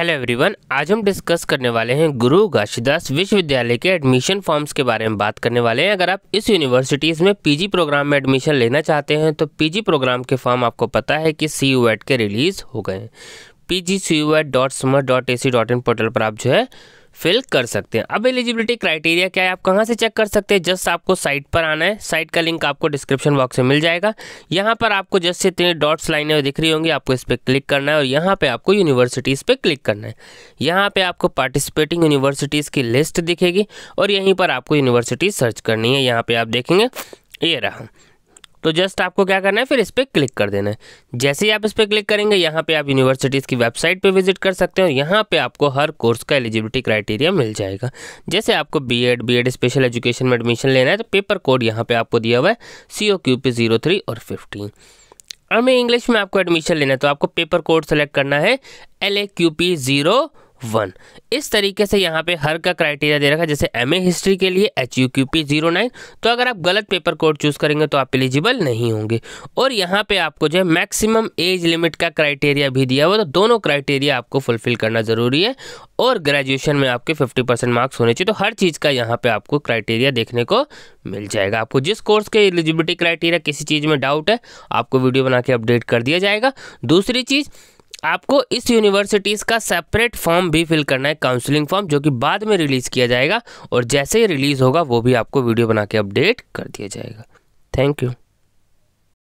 hello everyone आज हम discuss करने वाले हैं गुरु घाशीदास विश्वविद्यालय के एडमिशन फॉर्म्स के बारे में बात करने वाले हैं अगर आप इस यूनिवर्सिटीज़ में पीजी प्रोग्राम में एडमिशन लेना चाहते हैं तो पीजी प्रोग्राम के फॉर्म आपको पता है कि सी के रिलीज़ हो गए हैं P G C dot A C dot in portal पर आप जो है फिल कर सकते हैं अब एलिजिबिलिटी क्राइटेरिया क्या है आप कहाँ से चेक कर सकते हैं जस्ट आपको साइट पर आना है साइट का लिंक आपको डिस्क्रिप्शन बॉक्स में मिल जाएगा यहाँ पर आपको जस्ट इतनी डॉट्स लाइनें दिख रही होंगी आपको इस पर क्लिक करना है और यहाँ पर आपको यूनिवर्सिटीज़ पर क्लिक करना है यहाँ पर आपको पार्टिसिपेटिंग यूनिवर्सिटीज़ की लिस्ट दिखेगी और यहीं पर आपको यूनिवर्सिटी सर्च करनी है यहाँ पर आप देखेंगे ये रहा तो जस्ट आपको क्या करना है फिर इस पर क्लिक कर देना है जैसे ही आप इस पर क्लिक करेंगे यहाँ पे आप यूनिवर्सिटीज़ की वेबसाइट पे विजिट कर सकते हो यहाँ पे आपको हर कोर्स का एलिजिबिलिटी क्राइटेरिया मिल जाएगा जैसे आपको बीएड बीएड स्पेशल एजुकेशन में एडमिशन लेना है तो पेपर कोड यहाँ पर आपको दिया हुआ है C O Q P zero three और फिफ्टीन हमें इंग्लिश में आपको एडमिशन लेना है तो आपको पेपर कोड सेलेक्ट करना है L A Q P zero one इस तरीके से यहाँ पे हर का क्राइटेरिया दे रखा है जैसे एम हिस्ट्री के लिए H U Q P zero nine तो अगर आप गलत पेपर कोड चूज़ करेंगे तो आप एलिजिबल नहीं होंगे और यहाँ पे आपको जो है मैक्सिमम एज लिमिट का क्राइटेरिया भी दिया हुआ तो दोनों क्राइटेरिया आपको फुलफिल करना ज़रूरी है और ग्रेजुएशन में आपके फिफ्टी परसेंट मार्क्स होने चाहिए तो हर चीज़ का यहाँ पर आपको क्राइटेरिया देखने को मिल जाएगा आपको जिस कोर्स के एलिजिबिलिटी क्राइटेरिया किसी चीज़ में डाउट है आपको वीडियो बना के अपडेट कर दिया जाएगा दूसरी चीज़ आपको इस यूनिवर्सिटीज़ का सेपरेट फॉर्म भी फिल करना है काउंसलिंग फॉर्म जो कि बाद में रिलीज़ किया जाएगा और जैसे ही रिलीज़ होगा वो भी आपको वीडियो बना के अपडेट कर दिया जाएगा थैंक यू